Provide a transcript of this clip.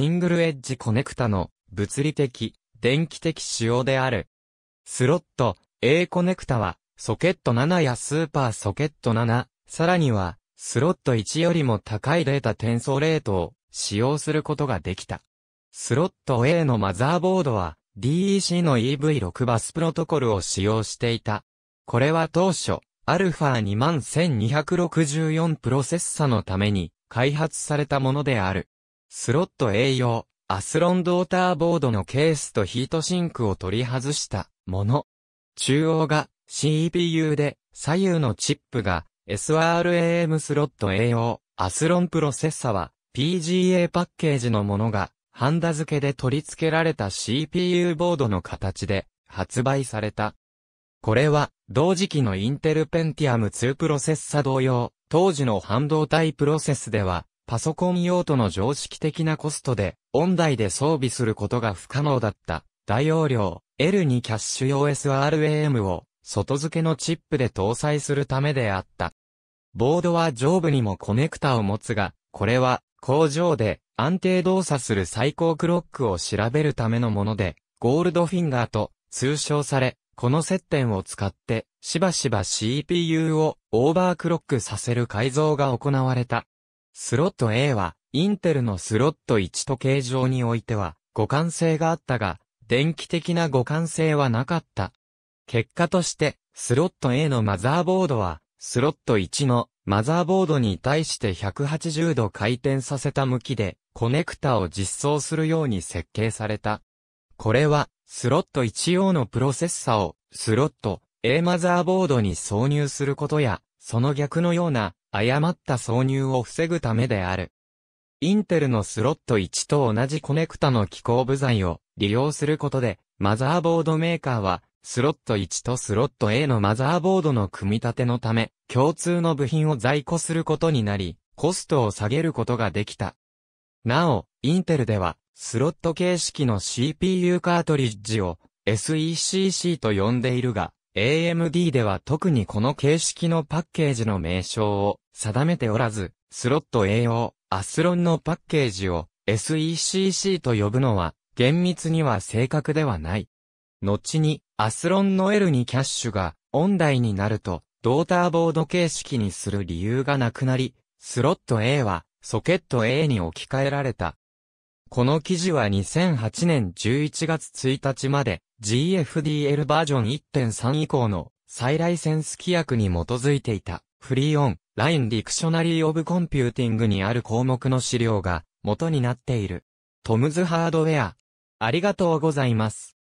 シングルエッジコネクタの物理的、電気的仕様である。スロット A コネクタはソケット7やスーパーソケット7、さらにはスロット1よりも高いデータ転送レートを使用することができた。スロット A のマザーボードは DEC の EV6 バスプロトコルを使用していた。これは当初、α21264 プロセッサのために開発されたものである。スロット A 用、アスロンドーターボードのケースとヒートシンクを取り外したもの。中央が CPU で、左右のチップが SRAM スロット A 用、アスロンプロセッサは PGA パッケージのものが、ハンダ付けで取り付けられた CPU ボードの形で発売された。これは、同時期のインテルペンティアム2プロセッサ同様、当時の半導体プロセスでは、パソコン用途の常識的なコストで、音大で装備することが不可能だった、大容量 L2 キャッシュ用 SRAM を、外付けのチップで搭載するためであった。ボードは上部にもコネクタを持つが、これは、工場で安定動作する最高クロックを調べるためのもので、ゴールドフィンガーと通称され、この接点を使って、しばしば CPU をオーバークロックさせる改造が行われた。スロット A は、インテルのスロット1と形状においては、互換性があったが、電気的な互換性はなかった。結果として、スロット A のマザーボードは、スロット1のマザーボードに対して180度回転させた向きで、コネクタを実装するように設計された。これは、スロット1用のプロセッサを、スロット A マザーボードに挿入することや、その逆のような誤った挿入を防ぐためである。インテルのスロット1と同じコネクタの機構部材を利用することで、マザーボードメーカーは、スロット1とスロット A のマザーボードの組み立てのため、共通の部品を在庫することになり、コストを下げることができた。なお、インテルでは、スロット形式の CPU カートリッジを SECC と呼んでいるが、AMD では特にこの形式のパッケージの名称を定めておらず、スロット A をアスロンのパッケージを SECC と呼ぶのは厳密には正確ではない。後にアスロンの L にキャッシュが音大になるとドーターボード形式にする理由がなくなり、スロット A はソケット A に置き換えられた。この記事は2008年11月1日まで GFDL バージョン1.3以降の再ライセンス規約に基づいていたフリーオンラインディクショナリーオブコンピューティングにある項目の資料が元になっている。トムズハードウェア。ありがとうございます。